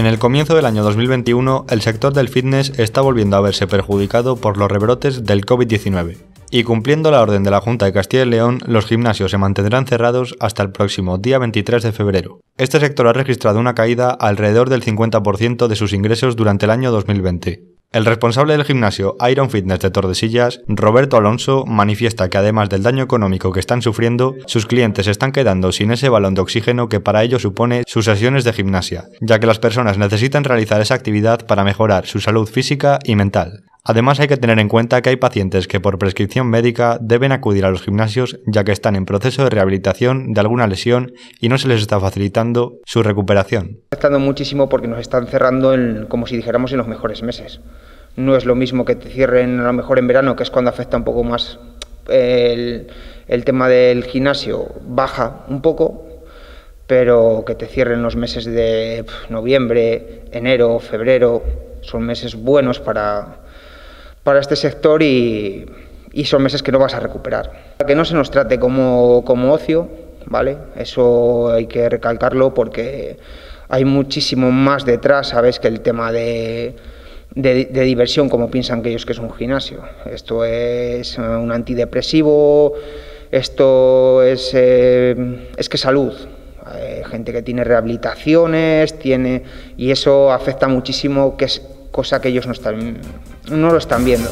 En el comienzo del año 2021, el sector del fitness está volviendo a verse perjudicado por los rebrotes del COVID-19. Y cumpliendo la orden de la Junta de Castilla y León, los gimnasios se mantendrán cerrados hasta el próximo día 23 de febrero. Este sector ha registrado una caída alrededor del 50% de sus ingresos durante el año 2020. El responsable del gimnasio Iron Fitness de Tordesillas, Roberto Alonso, manifiesta que además del daño económico que están sufriendo, sus clientes están quedando sin ese balón de oxígeno que para ellos supone sus sesiones de gimnasia, ya que las personas necesitan realizar esa actividad para mejorar su salud física y mental. Además hay que tener en cuenta que hay pacientes que por prescripción médica deben acudir a los gimnasios ya que están en proceso de rehabilitación de alguna lesión y no se les está facilitando su recuperación. muchísimo porque nos están cerrando como si dijéramos en los mejores meses no es lo mismo que te cierren a lo mejor en verano, que es cuando afecta un poco más el, tema del gimnasio, baja un poco, pero que te cierren los meses de noviembre, enero, febrero, son meses buenos para, para este sector y, son meses que no vas a recuperar. Que no se nos trate como, como ocio, ¿vale? Eso hay que recalcarlo porque hay muchísimo más detrás, ¿sabes? Que el tema de de, diversión como piensan que ellos que es un gimnasio. Esto es eh, un antidepresivo, esto es, eh, es que salud. gente que tiene rehabilitaciones, tiene y eso afecta muchísimo, que es cosa que ellos no, están, no lo están viendo.